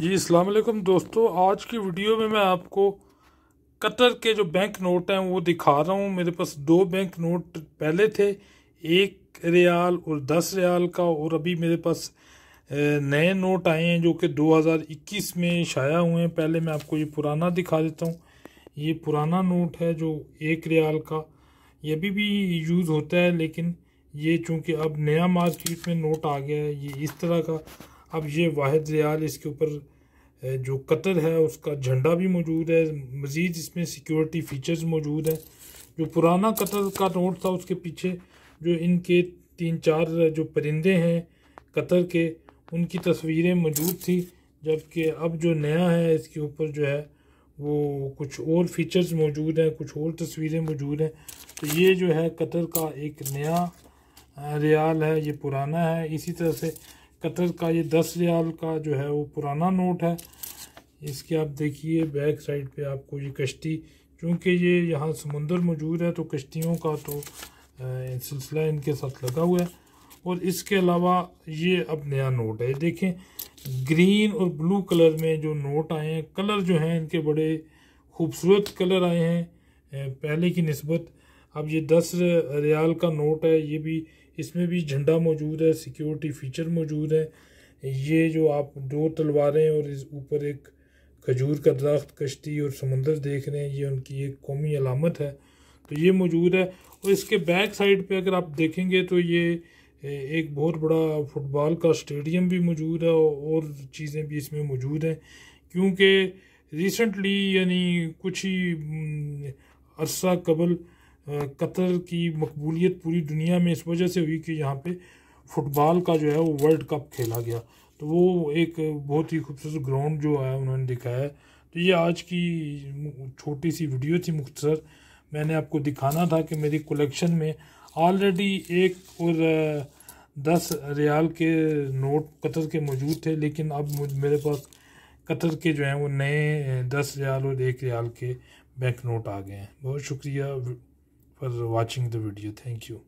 जी अस्सलाम वालेकुम दोस्तों आज की वीडियो में मैं आपको कतर के जो बैंक नोट हैं वो दिखा रहा हूँ मेरे पास दो बैंक नोट पहले थे एक रियाल और दस रियाल का और अभी मेरे पास नए नोट आए हैं जो कि 2021 में शाया हुए हैं पहले मैं आपको ये पुराना दिखा देता हूँ ये पुराना नोट है जो एक रियाल का ये अभी भी यूज़ होता है लेकिन ये चूँकि अब नया मार्केट में नोट आ गया है ये इस तरह का अब ये वाहिद रियाल इसके ऊपर जो कतर है उसका झंडा भी मौजूद है मज़ीद इसमें सिक्योरिटी फ़ीचर्स मौजूद हैं जो पुराना कतर का नोट था उसके पीछे जो इनके तीन चार जो परिंदे हैं कतर के उनकी तस्वीरें मौजूद थी जबकि अब जो नया है इसके ऊपर जो है वो कुछ और फीचर्स मौजूद हैं कुछ और तस्वीरें मौजूद हैं तो ये जो है कतर का एक नया रियाल है ये पुराना है इसी तरह से कतर का ये दस रियाल का जो है वो पुराना नोट है इसके आप देखिए बैक साइड पे आपको ये कश्ती क्योंकि ये यहाँ समुंदर मौजूद है तो कश्तियों का तो सिलसिला इनके साथ लगा हुआ है और इसके अलावा ये अब नया नोट है देखें ग्रीन और ब्लू कलर में जो नोट आए हैं कलर जो हैं इनके बड़े खूबसूरत कलर आए हैं पहले की नस्बत अब ये दस रियाल का नोट है ये भी इसमें भी झंडा मौजूद है सिक्योरिटी फीचर मौजूद है ये जो आप दो तलवारें और इस ऊपर एक खजूर का दरख्त कश्ती और समंदर देख रहे हैं ये उनकी एक कौमी अलामत है तो ये मौजूद है और इसके बैक साइड पे अगर आप देखेंगे तो ये एक बहुत बड़ा फुटबॉल का स्टेडियम भी मौजूद है और चीज़ें भी इसमें मौजूद हैं क्योंकि रिसेंटली यानी कुछ ही हम्म, अरसा कबल कतर की मकबूलियत पूरी दुनिया में इस वजह से हुई कि यहाँ पे फुटबॉल का जो है वो वर्ल्ड कप खेला गया तो वो एक बहुत ही खूबसूरत ग्राउंड जो है उन्होंने दिखाया है तो ये आज की छोटी सी वीडियो थी मुख्तर मैंने आपको दिखाना था कि मेरी कलेक्शन में ऑलरेडी एक और दस रियाल के नोट कतर के मौजूद थे लेकिन अब मेरे पास कतर के जो हैं वो नए दस रियाल और एक रियाल के बैंक नोट आ गए हैं बहुत शुक्रिया for watching the video thank you